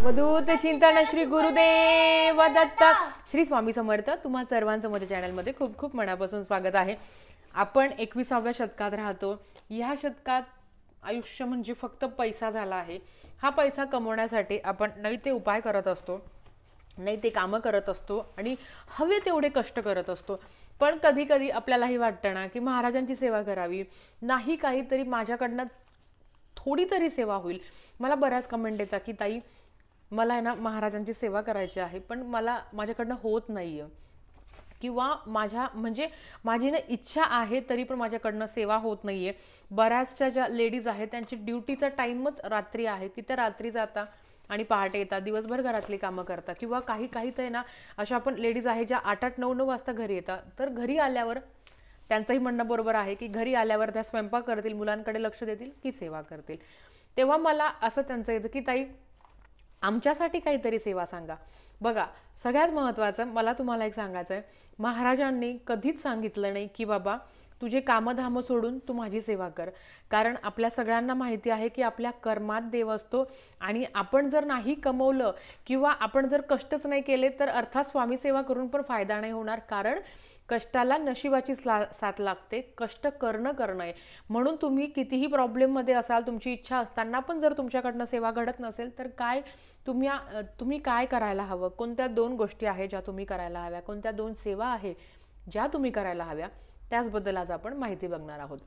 अवधूत चिंताना श्री गुरुदेव दत्त श्री स्वामी समर्थ तुम्हा सर्वांचं माझ्या चॅनलमध्ये खूप खूप मनापासून स्वागत आहे आपण एकविसाव्या शतकात राहतो ह्या शतकात आयुष्य म्हणजे फक्त पैसा झाला आहे हा पैसा कमवण्यासाठी आपण नाही ते उपाय करत असतो नाही ते कामं करत असतो आणि हवे तेवढे कष्ट करत असतो पण कधी कधी आपल्यालाही वाटतं ना की महाराजांची सेवा करावी नाही काहीतरी माझ्याकडनं थोडी तरी सेवा होईल मला बऱ्याच कमेंट येतात की ताई मला आहे ना महाराजांची सेवा करायची आहे पण मला माझ्याकडनं होत नाही आहे किंवा माझ्या म्हणजे माझी ना इच्छा आहे तरी पण माझ्याकडनं सेवा होत नाही आहे बऱ्याचशा ज्या लेडीज आहेत त्यांची ड्युटीचा टाईमच रात्री आहे की त्या रात्री जाता आणि पहाटे येतात दिवसभर घरातली कामं करतात किंवा काही काही तर ना अशा आपण लेडीज आहे ज्या आठ आठ नऊ नऊ वाजता घरी येतात तर घरी आल्यावर त्यांचंही म्हणणं बरोबर आहे की घरी आल्यावर त्या स्वयंपाक करतील मुलांकडे लक्ष देतील की सेवा करतील तेव्हा मला असं त्यांचं येतं की ताई आमच्यासाठी काहीतरी सेवा सांगा बघा सगळ्यात महत्त्वाचं मला तुम्हाला एक सांगायचं आहे महाराजांनी कधीच सांगितलं नाही की बाबा तुझे कामधाम सोडून तू माझी सेवा कर कारण आपल्या सगळ्यांना माहिती आहे की आपल्या कर्मात देव असतो आणि आपण जर नाही कमवलं किंवा आपण जर कष्टच नाही केले तर अर्थात स्वामी सेवा करून पण फायदा नाही होणार कारण कष्टाला नशिबाची सा साथ लागते कष्ट करणं करणं आहे म्हणून तुम्ही कितीही प्रॉब्लेममध्ये असाल तुमची इच्छा असताना पण जर तुमच्याकडनं सेवा घडत नसेल तर काय तुम्ही तुम्ही काय करायला हवं कोणत्या दोन गोष्टी आहे ज्या तुम्ही करायला हव्या कोणत्या दोन सेवा आहे ज्या तुम्ही करायला हव्या त्याचबद्दल आज आपण माहिती बघणार आहोत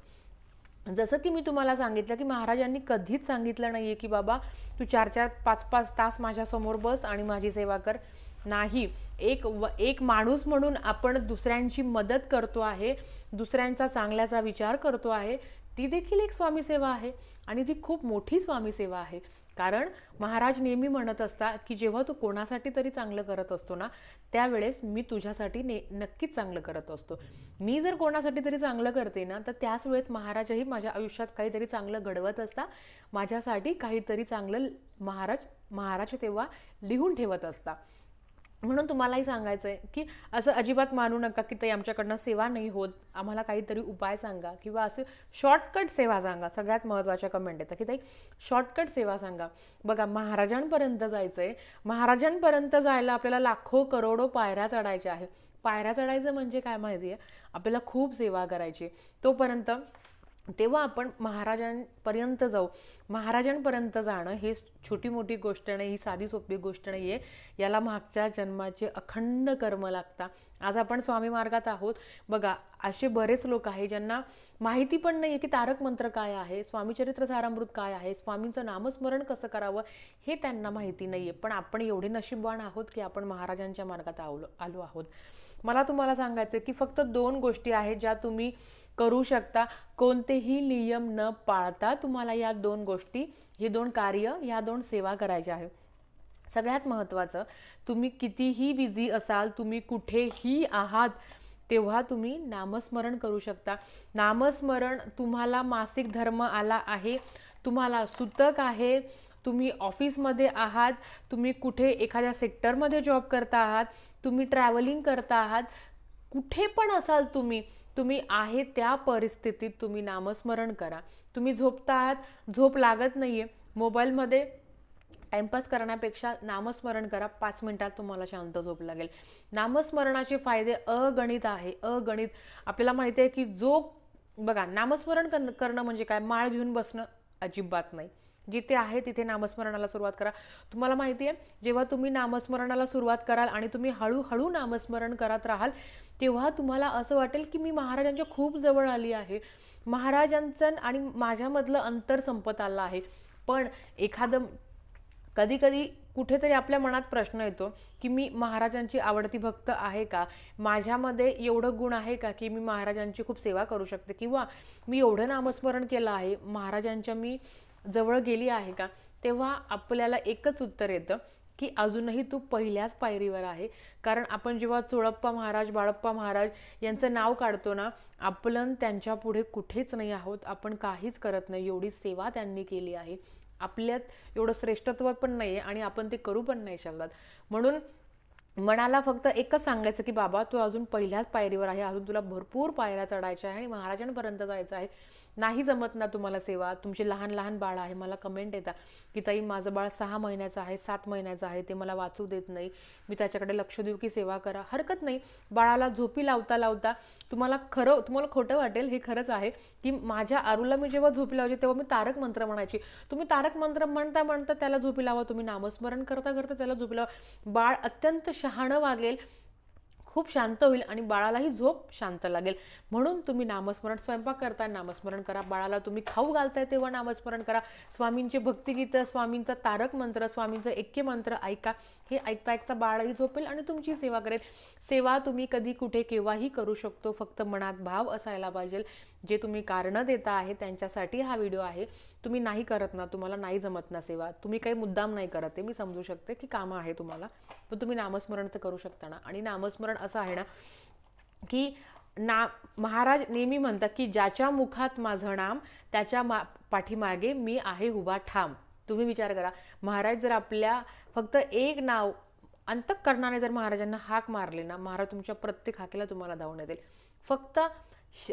जसं की मी तुम्हाला सांगितलं की महाराजांनी कधीच सांगितलं नाही आहे की बाबा तू चार चार पाच पाच तास माझ्यासमोर बस आणि माझी सेवा कर नाही एक व एक माणूस म्हणून आपण दुसऱ्यांची मदत करतो आहे दुसऱ्यांचा चांगल्याचा विचार करतो आहे ती देखील एक स्वामीसेवा आहे आणि ती खूप मोठी स्वामीसेवा आहे कारण महाराज नेहमी म्हणत असता की जेव्हा तू कोणासाठी तरी चांगलं करत असतो ना त्यावेळेस मी तुझ्यासाठी ने नक्कीच चांगलं करत असतो मी जर कोणासाठी तरी चांगलं करते ना तर त्याच वेळेत महाराजही माझ्या आयुष्यात काहीतरी चांगलं घडवत असता माझ्यासाठी काहीतरी चांगलं महाराज महाराज तेव्हा लिहून ठेवत असता म्हणून तुम्हालाही सांगायचं आहे की असं अजिबात मानू नका की ते आमच्याकडनं सेवा नाही होत आम्हाला काहीतरी उपाय सांगा किंवा असं शॉर्टकट सेवा सांगा सगळ्यात महत्त्वाच्या कमेंट येतात की ताई शॉर्टकट सेवा सांगा बघा महाराजांपर्यंत जायचं आहे महाराजांपर्यंत जायला आपल्याला लाखो करोडो पायऱ्या चढायच्या आहे पायऱ्या चढायचं म्हणजे काय माहिती आहे आपल्याला खूप सेवा करायची तोपर्यंत तेव्हा आपण महाराजांपर्यंत जाऊ महाराजांपर्यंत जाणं हे छोटी मोठी गोष्ट नाही ही साधी सोपी गोष्ट नाही आहे याला मागच्या जन्माचे अखंड कर्म लागता आज आपण स्वामी मार्गात आहोत बघा असे बरेच लोक आहे ज्यांना माहिती पण नाही आहे की तारक मंत्र काय आहे स्वामीचरित्र सारामृत काय आहे स्वामींचं नामस्मरण कसं करावं हे त्यांना माहिती नाही आहे पण आपण एवढे नशीबवान आहोत की आपण महाराजांच्या मार्गात आलो आलो आहोत मला तुम्हाला सांगायचं की फक्त दोन गोष्टी आहेत ज्या तुम्ही करू शकता कोणतेही नियम न पाळता तुम्हाला या दोन गोष्टी हे दोन कार्य या दोन सेवा करायच्या आहेत सगळ्यात महत्त्वाचं तुम्ही कितीही बिझी असाल तुम्ही कुठेही आहात तेव्हा तुम्ही नामस्मरण करू शकता नामस्मरण तुम्हाला मासिक धर्म आला आहे तुम्हाला सुतक आहे तुम्ही ऑफिसमध्ये आहात तुम्ही कुठे एखाद्या सेक्टरमध्ये जॉब करता आहात तुम्ही ट्रॅव्हलिंग करता आहात कुठे पण असाल तुम्ही तुम्ही आहे त्या परिस्थितीत तुम्ही नामस्मरण करा तुम्ही झोपता आहात झोप लागत नाही आहे मोबाईलमध्ये टाइमपास करण्यापेक्षा नामस्मरण करा पाच मिनिटात तुम्हाला शांत झोप लागेल नामस्मरणाचे फायदे अगणित आहे अगणित आपल्याला माहिती आहे की जो बघा नामस्मरण करणं म्हणजे काय माळ घेऊन बसणं अजिबात नाही जिथे आहे तिथे नामस्मरणाला सुरुवात करा तुम्हाला माहिती आहे जेव्हा तुम्ही नामस्मरणाला सुरुवात कराल आणि तुम्ही हळूहळू नामस्मरण करत राहाल तेव्हा तुम्हाला असं वाटेल की मी महाराजांच्या खूप जवळ आली आहे महाराजांचं आणि माझ्यामधलं अंतर संपत आलं आहे पण एखादं कधी कधी कुठेतरी आपल्या मनात प्रश्न येतो की मी महाराजांची आवडती भक्त आहे का माझ्यामध्ये एवढं गुण आहे का की मी महाराजांची खूप सेवा करू शकते किंवा मी एवढं नामस्मरण केलं आहे महाराजांच्या मी जवळ गेली आहे का तेव्हा आपल्याला एकच उत्तर येतं की अजूनही तू पहिल्याच पायरीवर आहे कारण आपण जेव्हा चोळप्पा महाराज बाळप्पा महाराज यांचं नाव काढतो ना आपण त्यांच्या पुढे कुठेच नाही आहोत आपण काहीच करत नाही एवढी सेवा त्यांनी केली आहे आपल्यात एवढं श्रेष्ठत्व पण नाही आहे आणि आपण ते करू पण नाही शकत म्हणून मनाला फक्त एकच सांगायचं की बाबा तू अजून पहिल्याच पायरीवर आहे अजून तुला भरपूर पायऱ्या चढायच्या आहे आणि महाराजांपर्यंत जायचं आहे नाही जमत ना तुम्हाला सेवा तुमचे लहान लहान बाळ आहे मला कमेंट येतात की ताई माझं बाळ सहा महिन्याचं आहे सात महिन्याचं आहे ते मला वाचू देत नाही मी त्याच्याकडे लक्ष देऊ की सेवा करा हरकत नाही बाळाला झोपी लावता लावता तुम्हाला खरं तुम्हाला खोटं वाटेल हे खरंच आहे की माझ्या आरूला मी जेव्हा झोपी लावायची तेव्हा मी तारक मंत्र म्हणायची तुम्ही तारक मंत्र म्हणता म्हणता त्याला झोपी लावा तुम्ही नामस्मरण करता करता त्याला झोपी लावा बाळ अत्यंत शहाणं वागेल खूप शांत होईल आणि बाळालाही झोप शांत लागेल म्हणून तुम्ही नामस्मरण स्वयंपाक करता नामस्मरण करा बाळाला तुम्ही खाऊ घालताय तेव्हा नामस्मरण करा स्वामींचे भक्तिगीत स्वामींचा तारक मंत्र स्वामींचं ऐक्य मंत्र ऐका हे ऐकता ऐकता बाळही झोपेल आणि तुमची सेवा करेल सेवा तुम्ही कधी कुठे केव्हाही करू शकतो फक्त मनात भाव असायला पाहिजे जे तुम्ही कारणं देता आहे त्यांच्यासाठी हा व्हिडिओ आहे तुम्ही नाही करत ना तुम्हाला नाही जमत ना सेवा तुम्ही काही मुद्दाम नाही करत ते मी समजू शकते की कामं आहे तुम्हाला पण तुम्ही नामस्मरण तर करू शकता ना आणि नामस्मरण असं आहे ना की ना महाराज नेहमी म्हणतात की ज्याच्या मुखात माझं नाम त्याच्या मा पाठीमागे मी आहे हुबा ठाम तुम्ही विचार करा महाराज जर आपल्या फक्त एक नाव अंतकरणाने जर महाराजांना हाक मारले ना महाराज तुमच्या प्रत्येक हाकेला तुम्हाला धावून येतील फक्त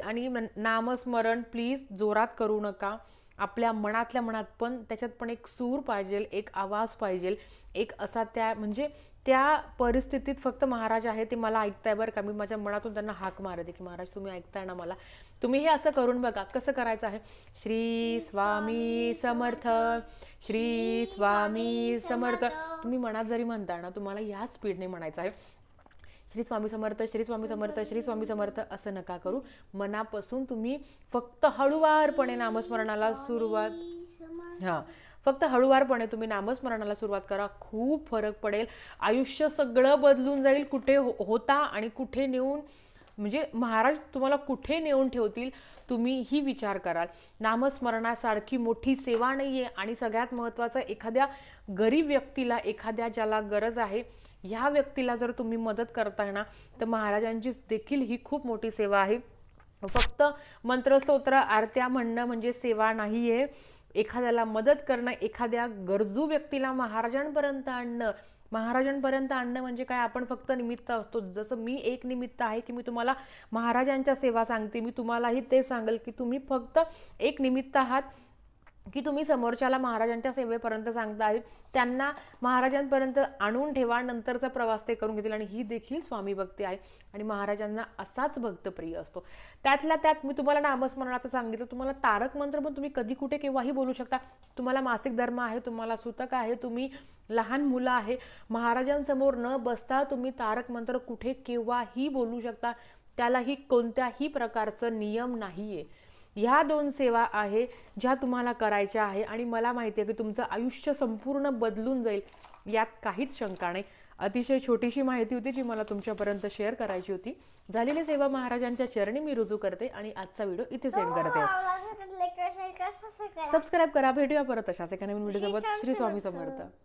आणि नामस्मरण प्लीज जोरात करू नका आपल्या मनातल्या मनात पण त्याच्यात पण एक सूर पाहिजे एक आवाज पाहिजे एक असा त्या म्हणजे त्या परिस्थितीत फक्त महाराज आहे ते मला ऐकताय बरं का मी माझ्या मनातून त्यांना हाक मारते की महाराज तुम्ही ऐकताय ना मला तुम्ही हे असं करून बघा कसं करायचं आहे श्री स्वामी समर्थ श्री स्वामी समर्थ तुम्ही मनात जरी म्हणता ना तुम्हाला या स्पीडने म्हणायचं आहे श्री स्वामी समर्थ श्री स्वामी समर्थ श्री स्वामी समर्थ असं नका करू मनापासून तुम्ही फक्त हळुवारपणे नामस्मरणाला सुरुवात हां फक्त हळुवारपणे तुम्ही नामस्मरणाला सुरुवात करा खूप फरक पडेल आयुष्य सगळं बदलून जाईल कुठे हो होता आणि कुठे नेऊन म्हणजे महाराज तुम्हाला कुठे नेऊन ठेवतील तुम्ही ही विचार कराल नामस्मरणासारखी मोठी सेवा नाही आहे आणि सगळ्यात महत्त्वाचं एखाद्या गरीब व्यक्तीला एखाद्या ज्याला गरज आहे ह्या व्यक्तीला जर तुम्ही मदत करताय ना तर महाराजांची देखील ही खूप मोठी सेवा आहे फक्त मंत्रस्तोत्र आरत्या म्हणणं म्हणजे सेवा नाही आहे एखाद्याला मदत करणं एखाद्या गरजू व्यक्तीला महाराजांपर्यंत आणणं महाराजांपर्यंत आणणं म्हणजे काय आपण फक्त निमित्त असतो जसं मी एक निमित्त आहे की मी तुम्हाला महाराजांच्या सेवा सांगते मी तुम्हालाही ते सांगेल की तुम्ही फक्त एक निमित्त आहात की तुम्ही समोरच्याला महाराजांच्या सेवेपर्यंत सांगताय त्यांना महाराजांपर्यंत आणून ठेवा नंतरचा प्रवास ते करून घेतील आणि ही देखील स्वामी भक्ती आहे आणि महाराजांना असाच भक्तप्रिय असतो त्यातल्या त्यात मी तुम्हाला नामस्मरणाचं सांगितलं तुम्हाला तारक मंत्र पण तुम्ही कधी कुठे केव्हाही बोलू शकता तुम्हाला मासिक धर्म आहे तुम्हाला सुतक आहे तुम्ही लहान मुलं आहे महाराजांसमोर न बसता तुम्ही तारक मंत्र कुठे केव्हाही बोलू शकता त्यालाही कोणत्याही प्रकारचं नियम नाही आहे ह्या दोन सेवा आहे ज्या तुम्हाला करायच्या आहे आणि मला माहिती आहे की तुमचं आयुष्य संपूर्ण बदलून जाईल यात काहीच शंका नाही अतिशय छोटीशी माहिती होती जी मला तुमच्यापर्यंत शेअर करायची होती झालेली सेवा महाराजांच्या चरणी मी रुजू करते आणि आजचा व्हिडिओ इथेच एंड करते सबस्क्राईब करा भेटूया परत अशाच एका नवीन व्हिडिओ सोबत श्री स्वामी समर्थ